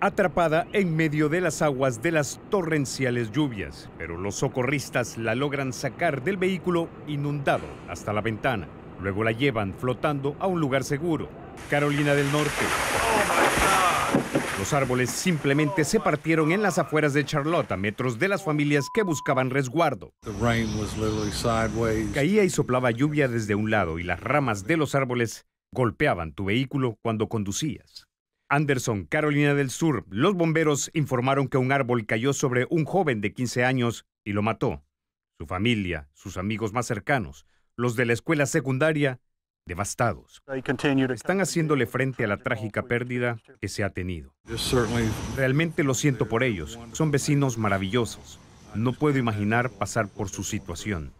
atrapada en medio de las aguas de las torrenciales lluvias, pero los socorristas la logran sacar del vehículo inundado hasta la ventana. Luego la llevan flotando a un lugar seguro, Carolina del Norte. Los árboles simplemente se partieron en las afueras de Charlotte, metros de las familias que buscaban resguardo. Caía y soplaba lluvia desde un lado y las ramas de los árboles golpeaban tu vehículo cuando conducías. Anderson, Carolina del Sur, los bomberos informaron que un árbol cayó sobre un joven de 15 años y lo mató. Su familia, sus amigos más cercanos, los de la escuela secundaria, devastados. Están haciéndole frente a la trágica pérdida que se ha tenido. Realmente lo siento por ellos. Son vecinos maravillosos. No puedo imaginar pasar por su situación.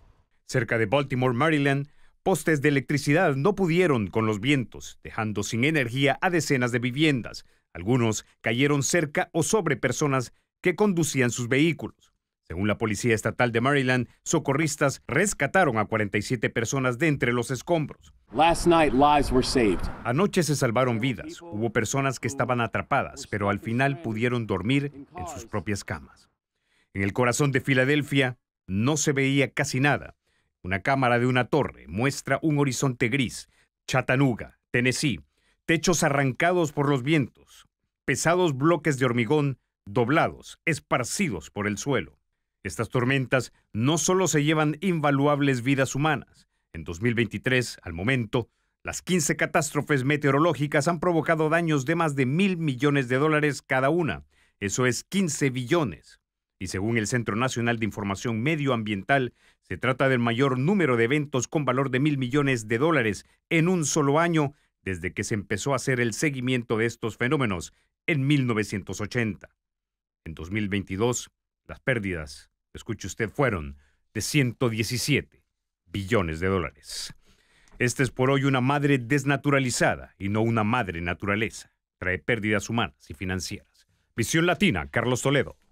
Cerca de Baltimore, Maryland, postes de electricidad no pudieron con los vientos, dejando sin energía a decenas de viviendas. Algunos cayeron cerca o sobre personas que conducían sus vehículos. Según la Policía Estatal de Maryland, socorristas rescataron a 47 personas de entre los escombros. night, Anoche se salvaron vidas. Hubo personas que estaban atrapadas, pero al final pudieron dormir en sus propias camas. En el corazón de Filadelfia no se veía casi nada, una cámara de una torre muestra un horizonte gris, Chattanooga, Tennessee, techos arrancados por los vientos, pesados bloques de hormigón doblados, esparcidos por el suelo. Estas tormentas no solo se llevan invaluables vidas humanas. En 2023, al momento, las 15 catástrofes meteorológicas han provocado daños de más de mil millones de dólares cada una. Eso es 15 billones y según el Centro Nacional de Información Medioambiental, se trata del mayor número de eventos con valor de mil millones de dólares en un solo año desde que se empezó a hacer el seguimiento de estos fenómenos en 1980. En 2022, las pérdidas, escuche usted, fueron de 117 billones de dólares. Esta es por hoy una madre desnaturalizada y no una madre naturaleza. Trae pérdidas humanas y financieras. Visión Latina, Carlos Toledo.